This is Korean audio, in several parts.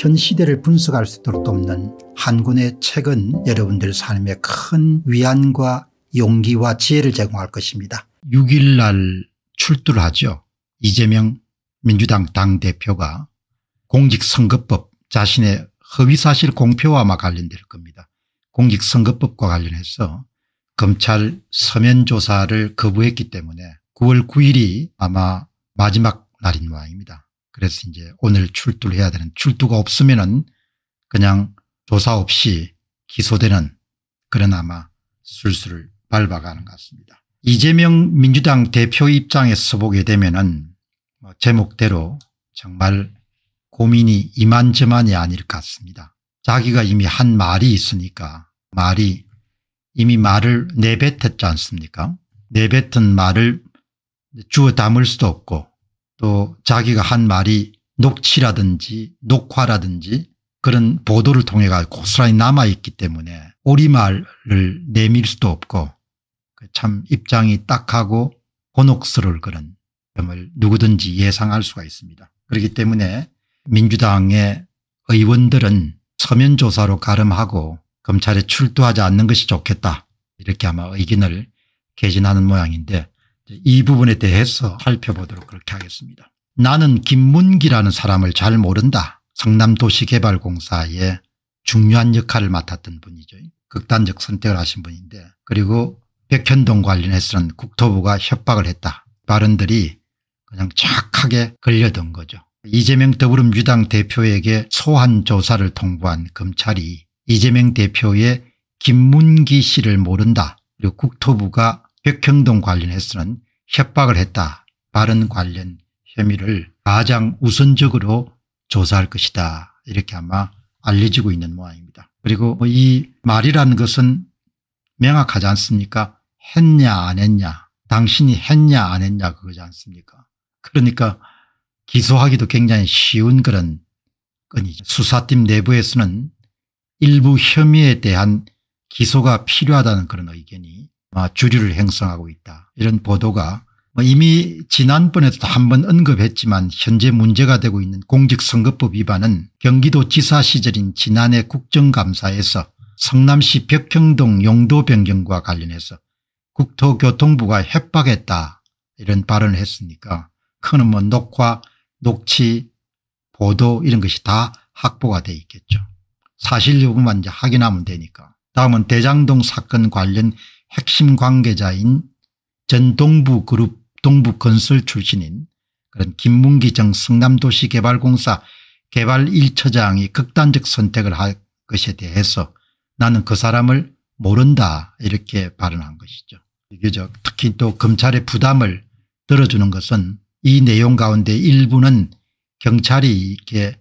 현 시대를 분석할 수 있도록 돕는 한 권의 책은 여러분들 삶에 큰 위안과 용기와 지혜를 제공할 것입니다. 6일 날 출두를 하죠. 이재명 민주당 당대표가 공직선거법 자신의 허위사실 공표와 아 관련될 겁니다. 공직선거법과 관련해서 검찰 서면조사를 거부했기 때문에 9월 9일이 아마 마지막 날인 모양입니다. 그래서 이제 오늘 출두를 해야 되는 출두가 없으면은 그냥 조사 없이 기소되는 그런 아마 술술을 밟아가는 것 같습니다. 이재명 민주당 대표 입장에서 보게 되면은 뭐 제목대로 정말 고민이 이만저만이 아닐 것 같습니다. 자기가 이미 한 말이 있으니까 말이 이미 말을 내뱉었지 않습니까 내뱉은 말을 주워 담을 수도 없고 또 자기가 한 말이 녹취라든지 녹화라든지 그런 보도를 통해 가 고스란히 남아있기 때문에 오리말을 내밀 수도 없고 그 참 입장이 딱하고 곤혹스러울 그런 점을 누구든지 예상할 수가 있습니다. 그렇기 때문에 민주당의 의원들은 서면조사로 가름하고 검찰에 출두하지 않는 것이 좋겠다 이렇게 아마 의견을 개진하는 모양인데 이 부분에 대해서 살펴보도록 그렇게 하겠습니다. 나는 김문기라는 사람을 잘 모른다. 성남도시개발공사의 중요한 역할을 맡았던 분이죠. 극단적 선택을 하신 분인데 그리고 백현동 관련해서는 국토부가 협박을 했다. 발언들이 그냥 착하게 걸려든 거죠. 이재명 더불어민주당 대표에게 소환 조사를 통보한 검찰이 이재명 대표의 김문기 씨를 모른다. 그리고 국토부가 백형동 관련해서는 협박을 했다 발언 관련 혐의를 가장 우선적으로 조사할 것이다 이렇게 아마 알려지고 있는 모양입니다. 그리고 뭐 이 말이라는 것은 명확하지 않습니까 했냐 안 했냐 당신이 했냐 안 했냐 그거지 않습니까 그러니까 기소하기도 굉장히 쉬운 그런 건이죠. 수사팀 내부에서는 일부 혐의에 대한 기소가 필요하다는 그런 의견이 아, 주류를 형성하고 있다 이런 보도가 뭐 이미 지난번에도 한 번 언급했지만 현재 문제가 되고 있는 공직선거법 위반은 경기도지사 시절인 지난해 국정감사에서 성남시 벽형동 용도 변경과 관련해서 국토교통부가 협박했다 이런 발언을 했으니까 그는 뭐 녹화 녹취 보도 이런 것이 다 확보가 돼 있겠죠. 사실 여부만 이제 확인하면 되니까. 다음은 대장동 사건 관련 핵심 관계자인 전 동부그룹 동부건설 출신인 그런 김문기 정 성남도시개발공사 개발 1처장이 극단적 선택을 할 것에 대해서 나는 그 사람을 모른다 이렇게 발언한 것이죠. 비교적 특히 또 검찰의 부담을 들어주는 것은 이 내용 가운데 일부는 경찰이 이렇게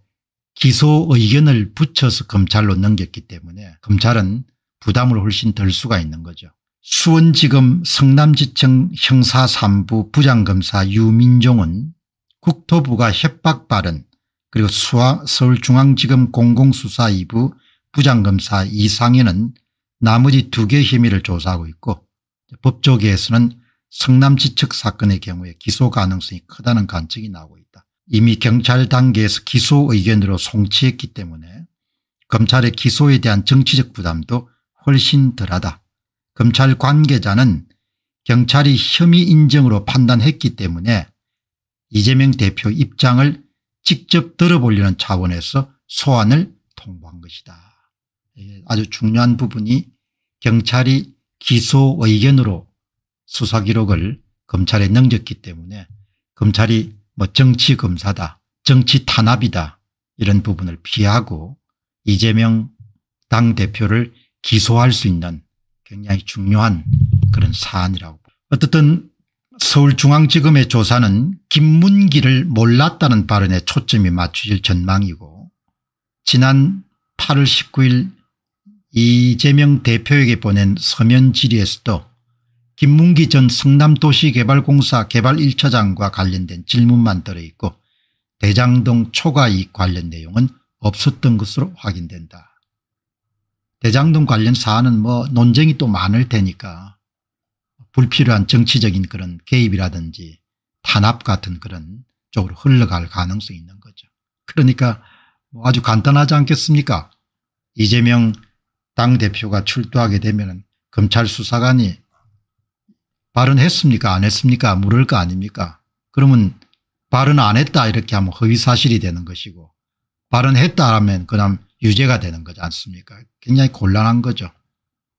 기소 의견을 붙여서 검찰로 넘겼기 때문에 검찰은 부담을 훨씬 덜 수가 있는 거죠. 수원지검 성남지청 형사 3부 부장검사 유민종은 국토부가 협박 발언 그리고 수하, 서울중앙지검 공공수사 2부 부장검사 이상현은 나머지 두 개 혐의를 조사하고 있고 법조계에서는 성남지척 사건의 경우에 기소 가능성이 크다는 관측이 나오고 있다. 이미 경찰 단계에서 기소 의견으로 송치했기 때문에 검찰의 기소에 대한 정치적 부담도 훨씬 덜하다. 검찰 관계자는 경찰이 혐의 인정으로 판단했기 때문에 이재명 대표 입장을 직접 들어보려는 차원에서 소환을 통보한 것이다. 예, 아주 중요한 부분이 경찰이 기소 의견으로 수사 기록을 검찰에 넘겼기 때문에 검찰이 뭐 정치 검사다 정치 탄압이다 이런 부분을 피하고 이재명 당대표를 기소할 수 있는 굉장히 중요한 그런 사안이라고 어떻든 서울중앙지검의 조사는 김문기를 몰랐다는 발언에 초점이 맞추질 전망이고 지난 8월 19일 이재명 대표에게 보낸 서면 질의에서도 김문기 전 성남도시개발공사 개발 1차장과 관련된 질문만 들어있고 대장동 초과이익 관련 내용은 없었던 것으로 확인된다. 대장동 관련 사안은 뭐 논쟁이 또 많을 테니까 불필요한 정치적인 그런 개입이라든지 탄압 같은 그런 쪽으로 흘러갈 가능성이 있는 거죠. 그러니까 뭐 아주 간단하지 않겠습니까 이재명 당대표가 출두하게 되면 검찰 수사관이 발언했습니까 안 했습니까 물을 거 아닙니까 그러면 발언 안 했다 이렇게 하면 허위사실이 되는 것이고 발언했다하면 그다음 유죄가 되는 거지 않습니까 굉장히 곤란한 거죠.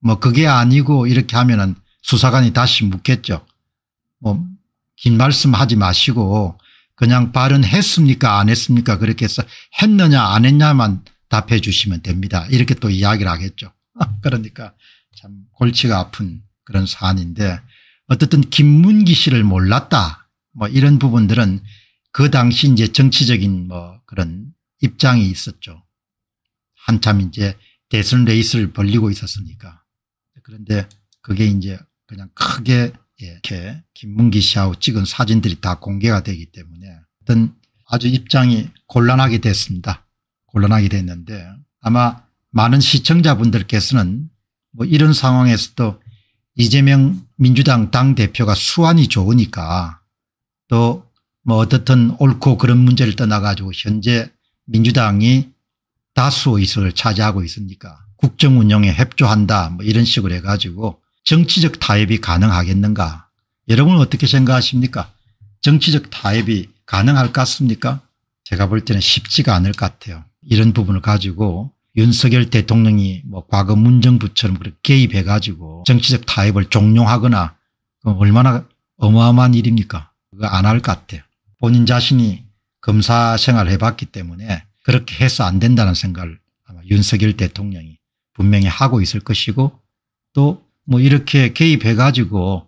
뭐 그게 아니고 이렇게 하면은 수사관이 다시 묻겠죠. 뭐 긴 말씀 하지 마시고 그냥 발언했습니까 안 했습니까 그렇게 해서 했느냐 안 했냐만 답해 주시면 됩니다. 이렇게 또 이야기를 하겠죠. 그러니까 참 골치가 아픈 그런 사안인데 어쨌든 김문기 씨를 몰랐다 뭐 이런 부분들은 그 당시 이제 정치적인 뭐 그런 입장이 있었죠. 한참 이제 대선 레이스를 벌리고 있었으니까 그런데 그게 이제 그냥 크게 예, 이렇게 김문기 씨하고 찍은 사진들이 다 공개가 되기 때문에 어떤 아주 입장이 곤란하게 됐습니다. 곤란하게 됐는데 아마 많은 시청자분들께서는 뭐 이런 상황에서도 이재명 민주당 당대표가 수완이 좋으니까 또 뭐 어떻든 옳고 그런 문제를 떠나가지고 현재 민주당이 다수 의석을 차지하고 있습니까 국정 운영에 협조한다 뭐 이런 식으로 해가지고 정치적 타협이 가능하겠는가 여러분은 어떻게 생각하십니까 정치적 타협이 가능할 것 같습니까 제가 볼 때는 쉽지가 않을 것 같아요 이런 부분을 가지고 윤석열 대통령이 뭐 과거 문정부처럼 그렇게 개입해 가지고 정치적 타협을 종용하거나 얼마나 어마어마한 일입니까 그거 안 할 것 같아요 본인 자신이 검사 생활을 해봤기 때문에 그렇게 해서 안 된다는 생각을 아마 윤석열 대통령이 분명히 하고 있을 것이고 또 뭐 이렇게 개입해 가지고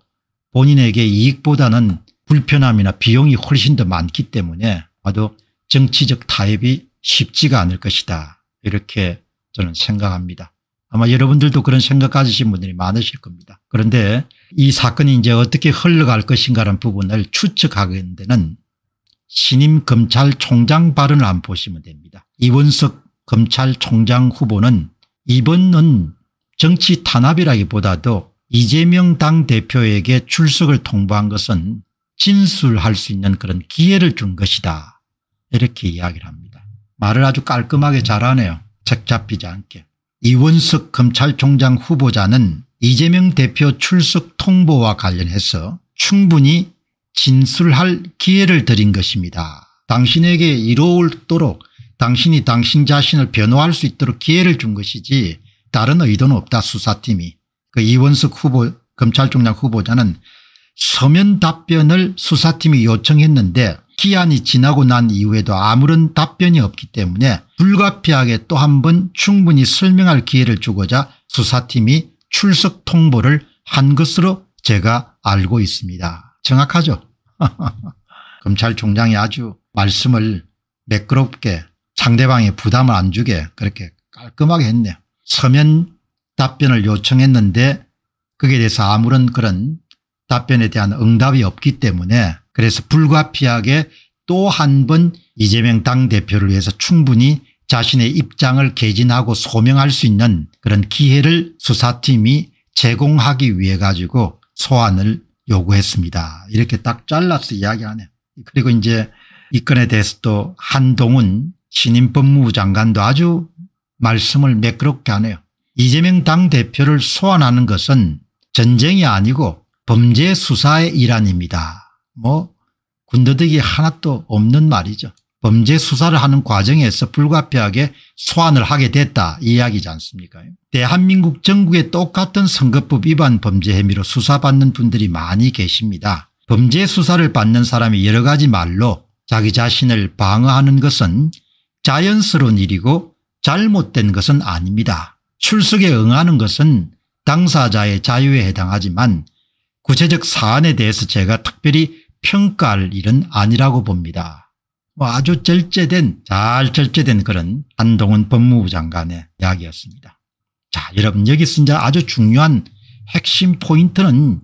본인에게 이익보다는 불편함이나 비용이 훨씬 더 많기 때문에 아마도 정치적 타협이 쉽지가 않을 것이다 이렇게 저는 생각합니다. 아마 여러분들도 그런 생각 가지신 분들이 많으실 겁니다. 그런데 이 사건이 이제 어떻게 흘러갈 것인가라는 부분을 추측하게되는 신임 검찰총장 발언을 안 보시면 됩니다. 이원석 검찰총장 후보는 이번은 정치 탄압이라기보다도 이재명 당대표에게 출석을 통보한 것은 진술할 수 있는 그런 기회를 준 것이다 이렇게 이야기를 합니다. 말을 아주 깔끔하게 잘하네요. 책 잡히지 않게. 이원석 검찰총장 후보자는 이재명 대표 출석 통보와 관련해서 충분히 진술할 기회를 드린 것입니다. 당신에게 이로울도록 당신이 당신 자신을 변호할 수 있도록 기회를 준 것이지 다른 의도는 없다 수사팀이. 그 이원석 후보 검찰총장 후보자는 서면 답변을 수사팀이 요청했는데 기한이 지나고 난 이후에도 아무런 답변이 없기 때문에 불가피하게 또 한 번 충분히 설명할 기회를 주고자 수사팀이 출석 통보를 한 것으로 제가 알고 있습니다. 정확하죠. 검찰총장이 아주 말씀을 매끄럽게 상대방의 부담을 안 주게 그렇게 깔끔하게 했네요. 서면 답변을 요청했는데 그에 대해서 아무런 그런 답변에 대한 응답이 없기 때문에 그래서 불가피하게 또 한 번 이재명 당대표를 위해서 충분히 자신의 입장을 개진하고 소명할 수 있는 그런 기회를 수사팀이 제공하기 위해 가지고 소환을 요구했습니다. 이렇게 딱 잘라서 이야기하네요. 그리고 이제 이 건에 대해서 또 한동훈 신임 법무부 장관도 아주 말씀을 매끄럽게 하네요. 이재명 당대표를 소환하는 것은 전쟁이 아니고 범죄 수사의 일환입니다. 뭐 군더더기 하나도 없는 말이죠. 범죄 수사를 하는 과정에서 불가피하게 소환을 하게 됐다 이 이야기지 않습니까 대한민국 전국에 똑같은 선거법 위반 범죄 혐의로 수사받는 분들이 많이 계십니다. 범죄 수사를 받는 사람이 여러 가지 말로 자기 자신을 방어하는 것은 자연스러운 일이고 잘못된 것은 아닙니다. 출석에 응하는 것은 당사자의 자유에 해당하지만 구체적 사안에 대해서 제가 특별히 평가할 일은 아니라고 봅니다. 뭐 아주 절제된 잘 절제된 그런 한동훈 법무부 장관의 이야기였습니다. 자 여러분 여기서 이제 아주 중요한 핵심 포인트는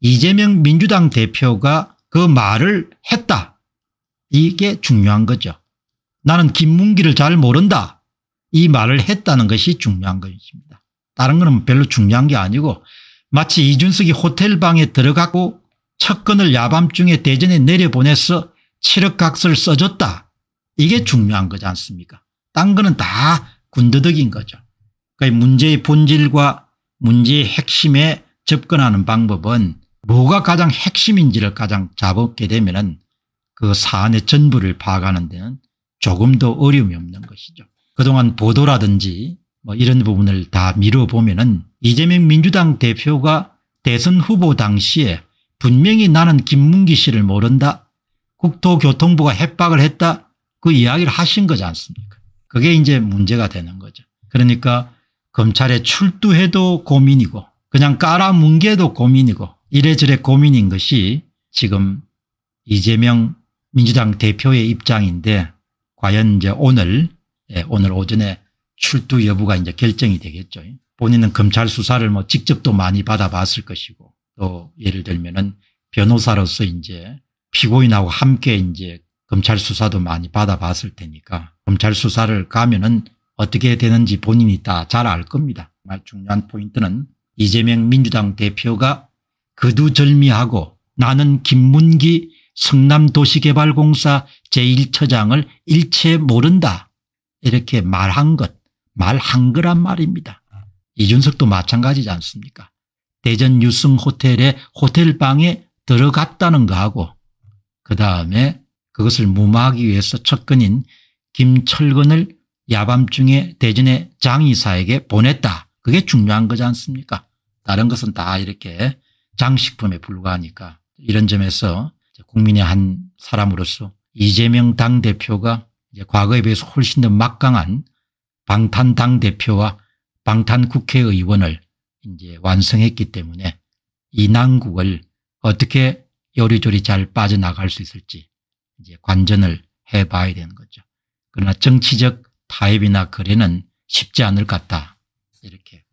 이재명 민주당 대표가 그 말을 했다. 이게 중요한 거죠. 나는 김문기를 잘 모른다. 이 말을 했다는 것이 중요한 것입니다. 다른 거 뭐 별로 중요한 게 아니고 마치 이준석이 호텔방에 들어가고 첫건을 야밤중에 대전에 내려보내서 칠력각서를 써줬다. 이게 중요한 거지 않습니까? 딴 거는 다 군더더기인 거죠. 그러니까 문제의 본질과 문제의 핵심에 접근하는 방법은 뭐가 가장 핵심인지를 가장 잡게 되면 은그 사안의 전부를 파악하는 데는 조금 더 어려움이 없는 것이죠. 그동안 보도라든지 뭐 이런 부분을 다 미뤄보면 은 이재명 민주당 대표가 대선 후보 당시에 분명히 나는 김문기 씨를 모른다 국토교통부가 협박을 했다 그 이야기를 하신 거지 않습니까 그게 이제 문제가 되는 거죠. 그러니까 검찰에 출두해도 고민이고 그냥 깔아뭉개도 고민이고 이래저래 고민인 것이 지금 이재명 민주당 대표의 입장인데 과연 이제 오늘 예, 오늘 오전에 출두 여부가 이제 결정이 되겠죠. 본인은 검찰 수사를 뭐 직접도 많이 받아봤을 것이고 또 예를 들면은 변호사로서 이제 피고인하고 함께 이제 검찰 수사도 많이 받아봤을 테니까 검찰 수사를 가면은 어떻게 되는지 본인이 다 잘 알 겁니다. 정말 중요한 포인트는 이재명 민주당 대표가 거두절미하고 나는 김문기 성남도시개발공사 제1처장을 일체 모른다 이렇게 말한 것 말한 거란 말입니다. 이준석도 마찬가지지 않습니까 대전 유승호텔의 호텔방에 들어갔다는 거하고 그 다음에 그것을 무마하기 위해서 척근인 김철근을 야밤중에 대전의 장이사에게 보냈다. 그게 중요한 거지 않습니까? 다른 것은 다 이렇게 장식품에 불과하니까 이런 점에서 국민의 한 사람으로서 이재명 당대표가 과거에 비해서 훨씬 더 막강한 방탄 당대표와 방탄 국회의원을 이제 완성했기 때문에 이 난국을 어떻게 요리조리 잘 빠져나갈 수 있을지 이제 관전을 해봐야 되는 거죠. 그러나 정치적 타협이나 거래는 쉽지 않을 것 같다. 이렇게